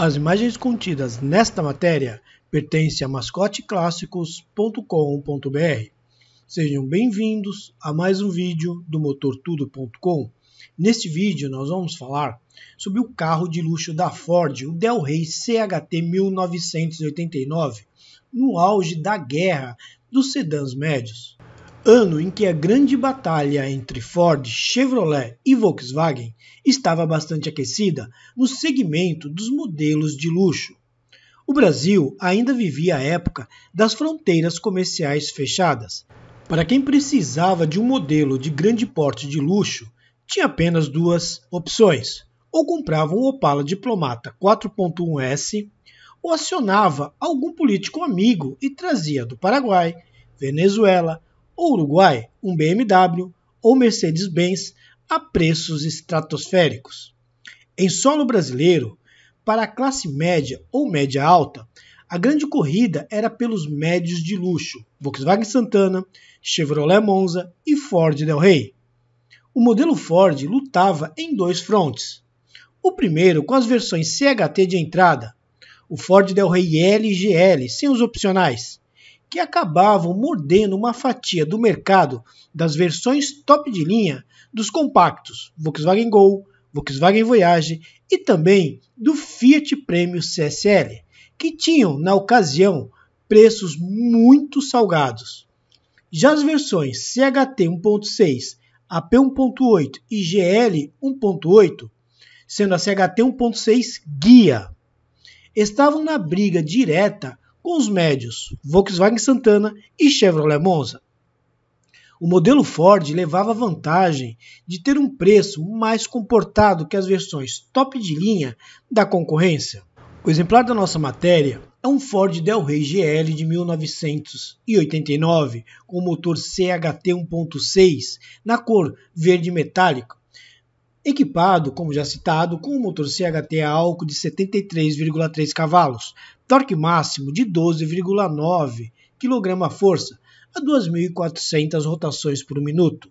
As imagens contidas nesta matéria pertencem a mascoteclássicos.com.br. Sejam bem-vindos a mais um vídeo do motortudo.com. Neste vídeo nós vamos falar sobre o carro de luxo da Ford, o Del Rey CHT 1989, no auge da guerra dos sedãs médios ano em que a grande batalha entre Ford, Chevrolet e Volkswagen estava bastante aquecida no segmento dos modelos de luxo. O Brasil ainda vivia a época das fronteiras comerciais fechadas. Para quem precisava de um modelo de grande porte de luxo, tinha apenas duas opções: ou comprava um Opala Diplomata 4.1S, ou acionava algum político amigo e trazia do Paraguai, Venezuela, ou Uruguai um BMW ou Mercedes-Benz a preços estratosféricos. Em solo brasileiro, para a classe média ou média alta, a grande corrida era pelos médios de luxo, Volkswagen Santana, Chevrolet Monza e Ford Del Rey. O modelo Ford lutava em dois frontes. O primeiro com as versões CHT de entrada, o Ford Del Rey LGL sem os opcionais, que acabavam mordendo uma fatia do mercado das versões top de linha dos compactos Volkswagen Gol, Volkswagen Voyage e também do Fiat Premium CSL, que tinham, na ocasião, preços muito salgados. Já as versões CHT 1.6, AP 1.8 e GL 1.8, sendo a CHT 1.6 guia, estavam na briga direta com os médios Volkswagen Santana e Chevrolet Monza. O modelo Ford levava a vantagem de ter um preço mais comportado que as versões top de linha da concorrência. O exemplar da nossa matéria é um Ford Del Rey GL de 1989 com motor CHT 1.6 na cor verde metálico equipado, como já citado, com o motor CHT a álcool de 73,3 cavalos, torque máximo de 12,9 kgf a 2.400 rotações por minuto,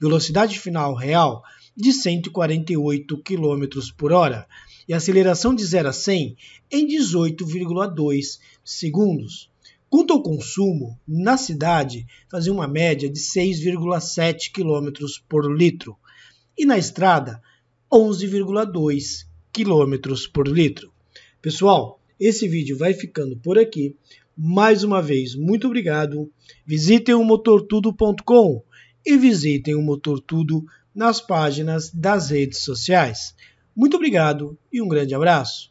velocidade final real de 148 km por hora e aceleração de 0 a 100 em 18,2 segundos. Quanto ao consumo, na cidade fazia uma média de 6,7 km por litro e na estrada 11,2 km por litro. Pessoal, esse vídeo vai ficando por aqui. Mais uma vez, muito obrigado. Visitem o motortudo.com e visitem o Motortudo nas páginas das redes sociais. Muito obrigado e um grande abraço.